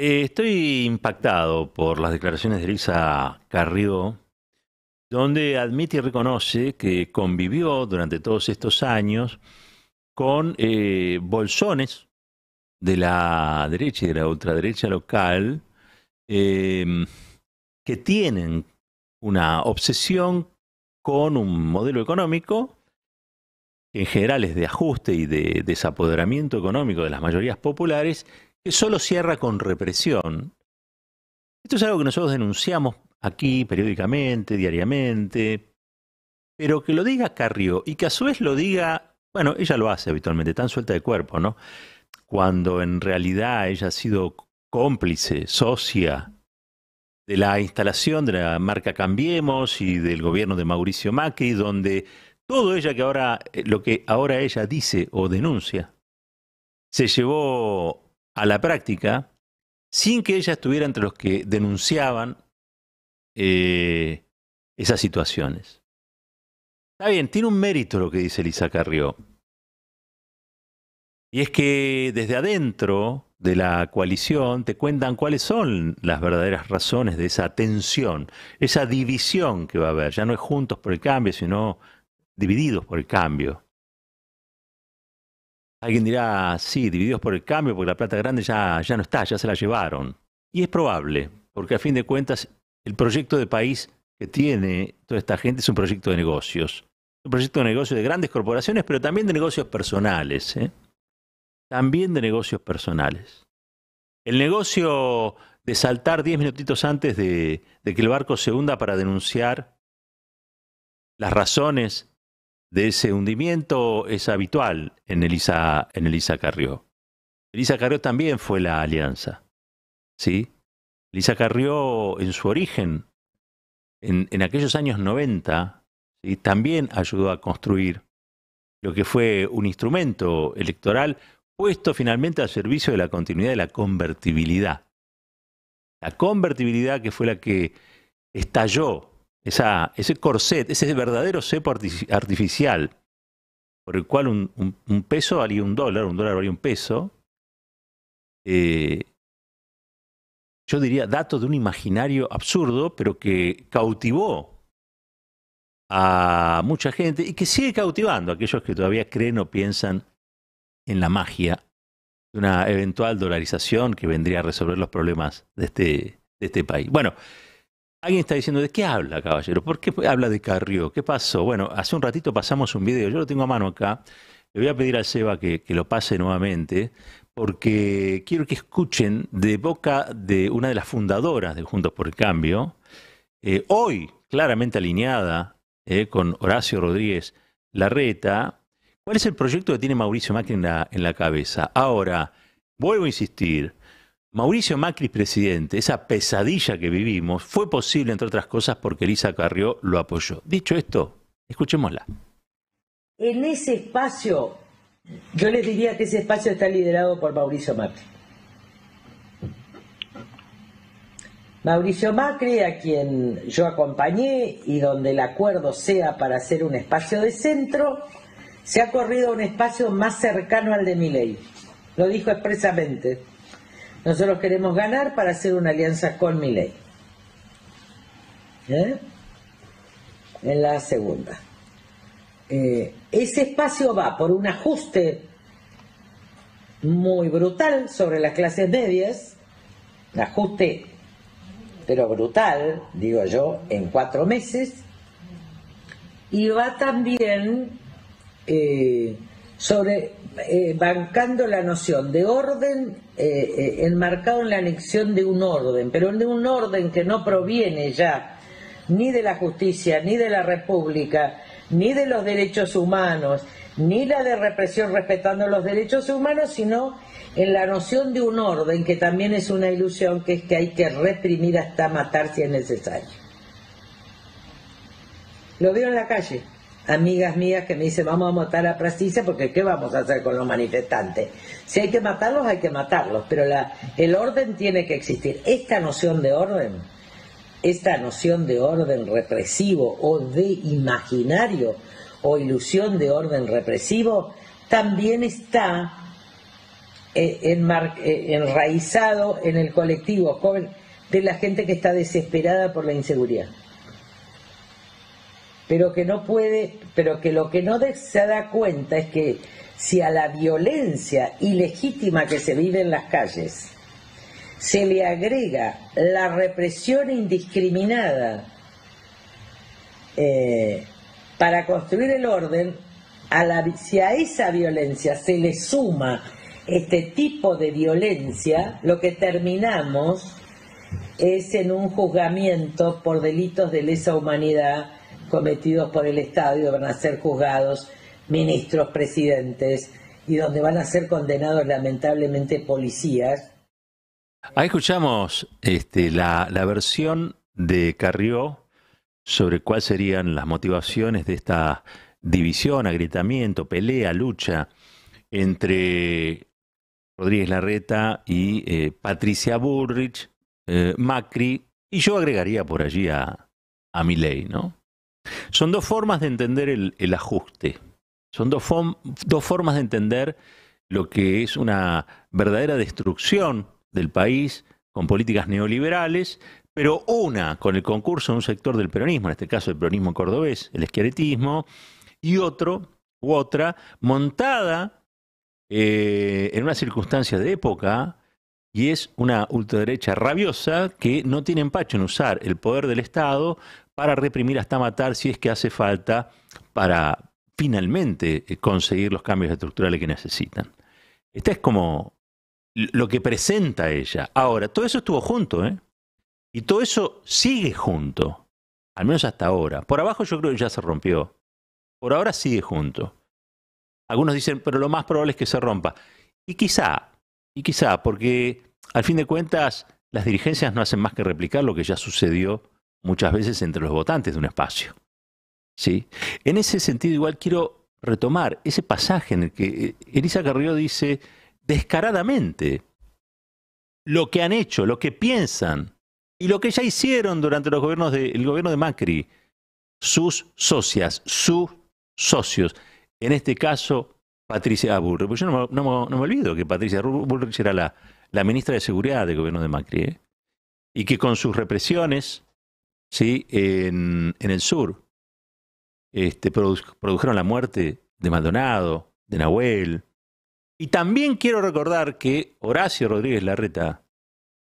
Eh, estoy impactado por las declaraciones de Elisa Carrió, donde admite y reconoce que convivió durante todos estos años con eh, bolsones de la derecha y de la ultraderecha local em, que tienen una obsesión con un modelo económico en general es de ajuste y de desapoderamiento económico de las mayorías populares que solo cierra con represión. Esto es algo que nosotros denunciamos aquí periódicamente, diariamente, pero que lo diga Carrió y que a su vez lo diga, bueno, ella lo hace habitualmente, tan suelta de cuerpo, ¿no? Cuando en realidad ella ha sido cómplice, socia de la instalación de la marca Cambiemos y del gobierno de Mauricio Macri, donde todo ella que ahora, eh, lo que ahora ella dice o denuncia, se llevó a la práctica sin que ella estuviera entre los que denunciaban eh, esas situaciones. Está bien, tiene un mérito lo que dice Elisa Carrió. Y es que desde adentro de la coalición te cuentan cuáles son las verdaderas razones de esa tensión, esa división que va a haber. Ya no es juntos por el cambio, sino divididos por el cambio. Alguien dirá, sí, divididos por el cambio, porque la plata grande ya, ya no está, ya se la llevaron. Y es probable, porque a fin de cuentas el proyecto de país que tiene toda esta gente es un proyecto de negocios. Un proyecto de negocios de grandes corporaciones, pero también de negocios personales. ¿eh? También de negocios personales. El negocio de saltar diez minutitos antes de que el barco se hunda para denunciar las razones de ese hundimiento es habitual en Elisa, Carrió. Elisa Carrió también fue la alianza. ¿sí? Elisa Carrió, en su origen, en, aquellos años 90, también ayudó a construir lo que fue un instrumento electoral puesto finalmente al servicio de la continuidad de la convertibilidad. La convertibilidad que fue la que estalló esa, ese corset, ese verdadero cepo artificial, por el cual un, peso valía un dólar, un dólar valía un peso, eh, yo diría, dato de un imaginario absurdo, pero que cautivó a mucha gente y que sigue cautivando a aquellos que todavía creen o piensan en la magia de una eventual dolarización que vendría a resolver los problemas de este, de este país. Bueno, Alguien está diciendo, ¿de qué habla, caballero? ¿Por qué habla de Carrió? ¿Qué pasó? Bueno, hace un ratito pasamos un video, yo lo tengo a mano acá. Le voy a pedir a Seba que, lo pase nuevamente, porque quiero que escuchen de boca de una de las fundadoras de Juntos por el Cambio, eh, hoy claramente alineada eh, con Horacio Rodríguez Larreta, cuál es el proyecto que tiene Mauricio Macri en la, en la cabeza. Ahora, vuelvo a insistir, Mauricio Macri presidente, esa pesadilla que vivimos, fue posible, entre otras cosas, porque Elisa Carrió lo apoyó. Dicho esto, escuchémosla. En ese espacio, yo les diría que ese espacio está liderado por Mauricio Macri. Mauricio Macri, a quien yo acompañé y donde el acuerdo sea para hacer un espacio de centro, se ha corrido a un espacio más cercano al de ley. Lo dijo expresamente nosotros queremos ganar para hacer una alianza con Milei. ¿Eh? En la segunda. Eh, ese espacio va por un ajuste muy brutal sobre las clases medias, un ajuste pero brutal, digo yo, en cuatro meses, y va también eh, sobre eh, bancando la noción de orden eh, eh, enmarcado en la anexión de un orden, pero de un orden que no proviene ya ni de la justicia, ni de la república, ni de los derechos humanos, ni la de represión respetando los derechos humanos, sino en la noción de un orden, que también es una ilusión, que es que hay que reprimir hasta matar si es necesario. Lo veo en la calle amigas mías que me dicen vamos a matar a Prasicia porque ¿qué vamos a hacer con los manifestantes? Si hay que matarlos, hay que matarlos, pero la, el orden tiene que existir. Esta noción de orden, esta noción de orden represivo o de imaginario o ilusión de orden represivo, también está eh, eh, enraizado en el colectivo joven de la gente que está desesperada por la inseguridad pero que no puede, pero que lo que no se da cuenta es que si a la violencia ilegítima que se vive en las calles se le agrega la represión indiscriminada eh, para construir el orden, si a esa violencia se le suma este tipo de violencia, lo que terminamos es en un juzgamiento por delitos de lesa humanidad cometidos por el Estado y van a ser juzgados ministros, presidentes y donde van a ser condenados lamentablemente policías. Ahí escuchamos este, la, versión de Carrió sobre cuáles serían las motivaciones de esta división, agrietamiento, pelea, lucha entre Rodríguez Larreta y eh, Patricia Burrich, eh, Macri, y yo agregaría por allí a, a Milei, ¿no? Son dos formas de entender el, ajuste. Son dos, dos formas de entender lo que es una verdadera destrucción del país con políticas neoliberales, pero una con el concurso de un sector del peronismo, en este caso el peronismo cordobés, el esqueletismo, y otro u otra montada eh, en una circunstancia de época, y es una ultraderecha rabiosa que no tiene empacho en usar el poder del Estado para reprimir hasta matar si es que hace falta para finalmente eh, conseguir los cambios estructurales que necesitan. Esta es como lo que presenta ella. Ahora, todo eso estuvo junto, ¿eh? Y todo eso sigue junto, al menos hasta ahora. Por abajo yo creo que ya se rompió. Por ahora sigue junto. Algunos dicen, pero lo más probable es que se rompa. Y quizá, y quizá, porque al fin de cuentas las dirigencias no hacen más que replicar lo que ya sucedió muchas veces entre los votantes de un espacio. ¿Sí? En ese sentido, igual quiero retomar ese pasaje en el que eh, Elisa Carrió dice descaradamente lo que han hecho, lo que piensan y lo que ya hicieron durante los gobiernos del gobierno de Macri, sus socias, sus socios. En este caso, Patricia Bullrich. Yo no, me olvido que Patricia Bullrich era la, ministra de Seguridad del gobierno de Macri. ¿eh? Y que con sus represiones, ¿sí? en, en el sur. Este, produjeron la muerte de Maldonado, de Nahuel. Y también quiero recordar que Horacio Rodríguez Larreta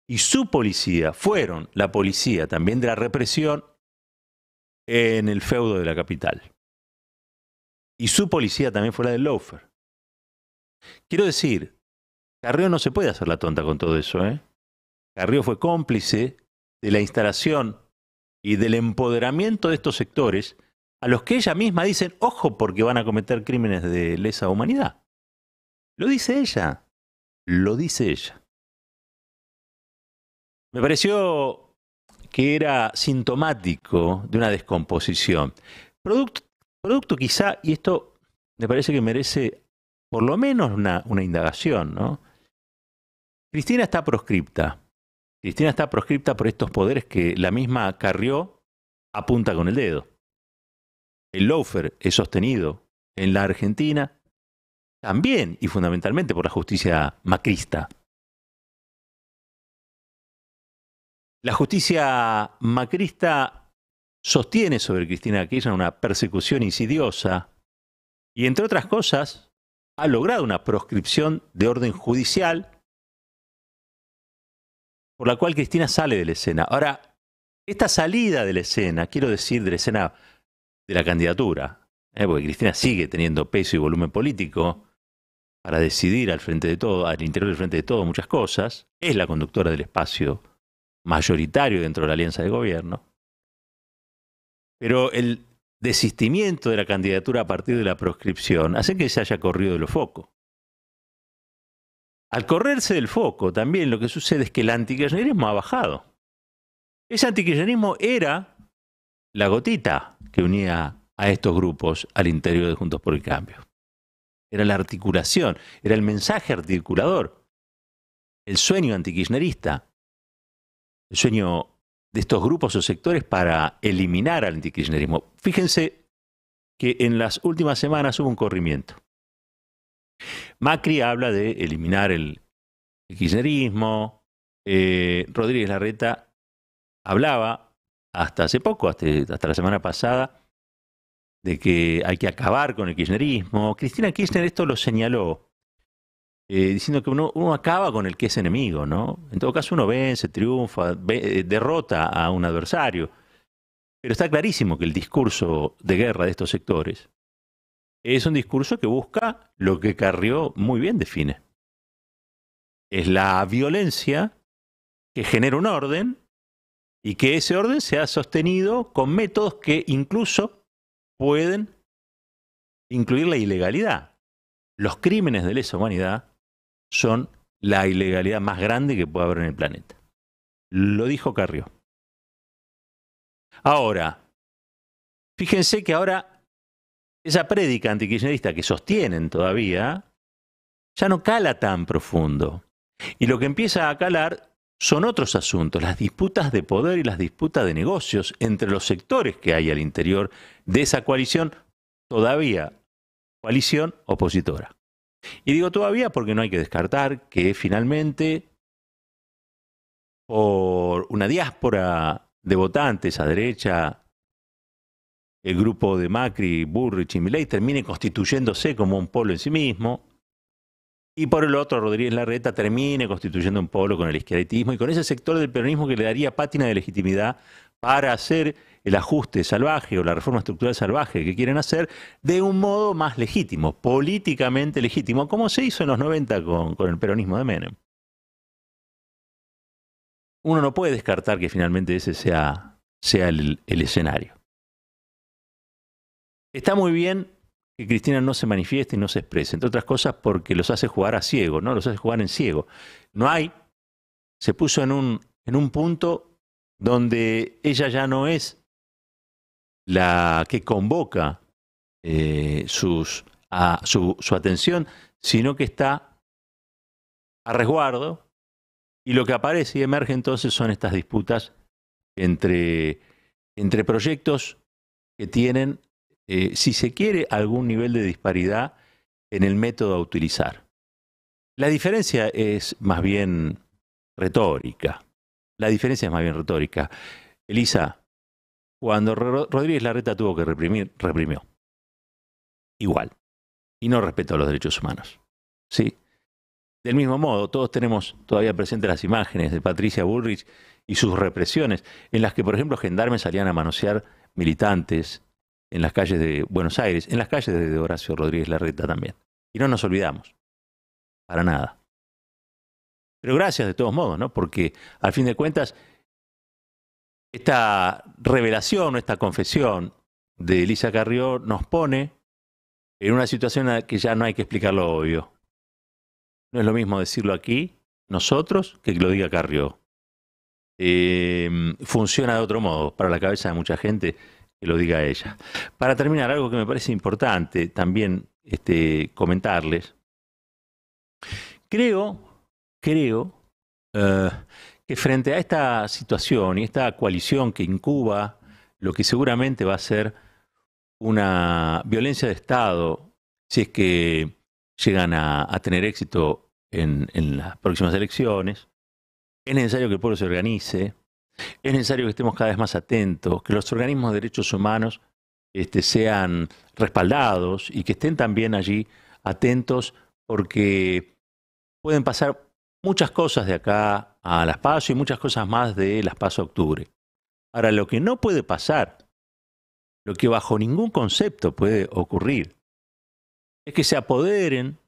y su policía fueron la policía también de la represión en el feudo de la capital. Y su policía también fue la del Loafer. Quiero decir, Carrillo no se puede hacer la tonta con todo eso. ¿eh? Carrió fue cómplice de la instalación y del empoderamiento de estos sectores a los que ella misma dice, ojo porque van a cometer crímenes de lesa humanidad. Lo dice ella, lo dice ella. Me pareció que era sintomático de una descomposición. Producto, quizá, y esto me parece que merece por lo menos una, una indagación, ¿no? Cristina está proscripta. Cristina está proscripta por estos poderes que la misma Carrió apunta con el dedo. El loafer es sostenido en la Argentina también y fundamentalmente por la justicia macrista. La justicia macrista sostiene sobre Cristina Kirchner una persecución insidiosa y, entre otras cosas, ha logrado una proscripción de orden judicial por la cual Cristina sale de la escena. Ahora, esta salida de la escena, quiero decir, de la escena de la candidatura, ¿eh? porque Cristina sigue teniendo peso y volumen político para decidir al frente de todo, al interior del frente de todo muchas cosas, es la conductora del espacio mayoritario dentro de la alianza de gobierno. Pero el desistimiento de la candidatura a partir de la proscripción hace que se haya corrido de los focos. Al correrse del foco, también lo que sucede es que el antikirchnerismo ha bajado. Ese antikirchnerismo era la gotita que unía a estos grupos al interior de Juntos por el Cambio. Era la articulación, era el mensaje articulador, el sueño antikirchnerista, el sueño de estos grupos o sectores para eliminar al antikirchnerismo. Fíjense que en las últimas semanas hubo un corrimiento. Macri habla de eliminar el, kirchnerismo, eh, Rodríguez Larreta hablaba hasta hace poco, hasta, la semana pasada, de que hay que acabar con el kirchnerismo. Cristina Kirchner esto lo señaló, eh, diciendo que uno, acaba con el que es enemigo, ¿no? En todo caso uno vence, triunfa, eh, derrota a un adversario. Pero está clarísimo que el discurso de guerra de estos sectores es un discurso que busca lo que Carrió muy bien define. Es la violencia que genera un orden y que ese orden se ha sostenido con métodos que incluso pueden incluir la ilegalidad. Los crímenes de lesa humanidad son la ilegalidad más grande que puede haber en el planeta. Lo dijo Carrió. Ahora, fíjense que ahora esa prédica antikirchnerista que sostienen todavía, ya no cala tan profundo. Y lo que empieza a calar son otros asuntos, las disputas de poder y las disputas de negocios entre los sectores que hay al interior de esa coalición, todavía coalición opositora. Y digo todavía porque no hay que descartar que finalmente, por una diáspora de votantes a derecha el grupo de Macri, Burrich y termine constituyéndose como un polo en sí mismo, y por el otro Rodríguez Larreta termine constituyendo un polo con el izquierdismo y con ese sector del peronismo que le daría pátina de legitimidad para hacer el ajuste salvaje o la reforma estructural salvaje que quieren hacer de un modo más legítimo, políticamente legítimo, como se hizo en los 90 con, el peronismo de Menem. Uno no puede descartar que finalmente ese sea, el escenario. Está muy bien que Cristina no se manifieste y no se exprese, entre otras cosas porque los hace jugar a ciego, ¿no? Los hace jugar en ciego. No hay. Se puso en un, en un punto donde ella ya no es la que convoca eh, su, su atención, sino que está a resguardo y lo que aparece y emerge entonces son estas disputas entre, entre proyectos que tienen eh, si se quiere, algún nivel de disparidad en el método a utilizar. La diferencia es más bien retórica. La diferencia es más bien retórica. Elisa, cuando Rodríguez Larreta tuvo que reprimir, reprimió. Igual. Y no respetó los derechos humanos. ¿Sí? Del mismo modo, todos tenemos todavía presentes las imágenes de Patricia Bullrich y sus represiones, en las que, por ejemplo, gendarmes salían a manosear militantes en las calles de Buenos Aires, en las calles de Horacio Rodríguez Larreta también. Y no nos olvidamos, para nada. Pero gracias de todos modos, ¿no? Porque al fin de cuentas, esta revelación, esta confesión de Elisa Carrió nos pone en una situación que ya no hay que explicar lo obvio. No es lo mismo decirlo aquí, nosotros, que lo diga Carrió. Eh, funciona de otro modo para la cabeza de mucha gente que lo diga ella. Para terminar, algo que me parece importante también este, comentarles. Creo, creo eh, que frente a esta situación y esta coalición que incuba lo que seguramente va a ser una violencia de Estado, si es que llegan a, tener éxito en, en las próximas elecciones, es necesario que el pueblo se organice, es necesario que estemos cada vez más atentos, que los organismos de derechos humanos este, sean respaldados y que estén también allí atentos porque pueden pasar muchas cosas de acá a Las Paso y muchas cosas más de Las Paso a octubre. Ahora, lo que no puede pasar, lo que bajo ningún concepto puede ocurrir, es que se apoderen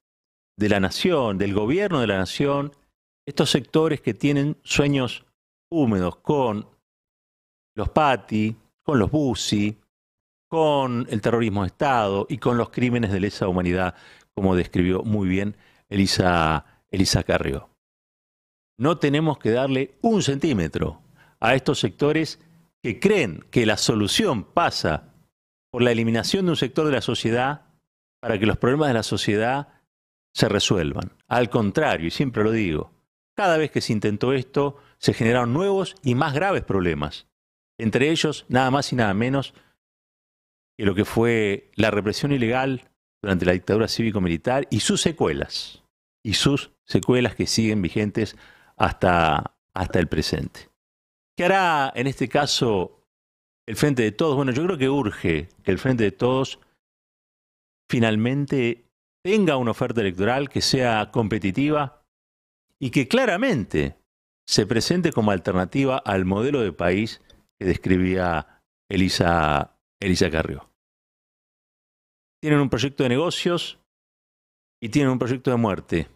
de la nación, del gobierno de la nación, estos sectores que tienen sueños húmedos con los Pati, con los BUSI, con el terrorismo de Estado y con los crímenes de lesa humanidad, como describió muy bien Elisa, Elisa Carrió. No tenemos que darle un centímetro a estos sectores que creen que la solución pasa por la eliminación de un sector de la sociedad para que los problemas de la sociedad se resuelvan. Al contrario, y siempre lo digo, cada vez que se intentó esto, se generaron nuevos y más graves problemas. Entre ellos, nada más y nada menos que lo que fue la represión ilegal durante la dictadura cívico-militar y sus secuelas. Y sus secuelas que siguen vigentes hasta, hasta el presente. ¿Qué hará en este caso el Frente de Todos? Bueno, yo creo que urge que el Frente de Todos finalmente tenga una oferta electoral que sea competitiva y que claramente se presente como alternativa al modelo de país que describía Elisa, Carrió. Tienen un proyecto de negocios y tienen un proyecto de muerte.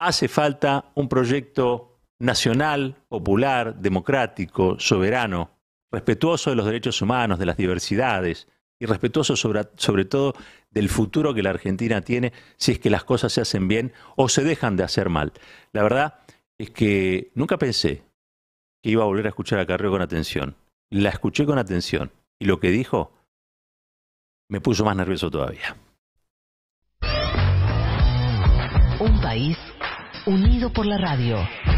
Hace falta un proyecto nacional, popular, democrático, soberano, respetuoso de los derechos humanos, de las diversidades y respetuoso sobre, sobre, todo del futuro que la Argentina tiene si es que las cosas se hacen bien o se dejan de hacer mal. La verdad es que nunca pensé que iba a volver a escuchar a Carrió con atención. La escuché con atención y lo que dijo me puso más nervioso todavía. Un país unido por la radio.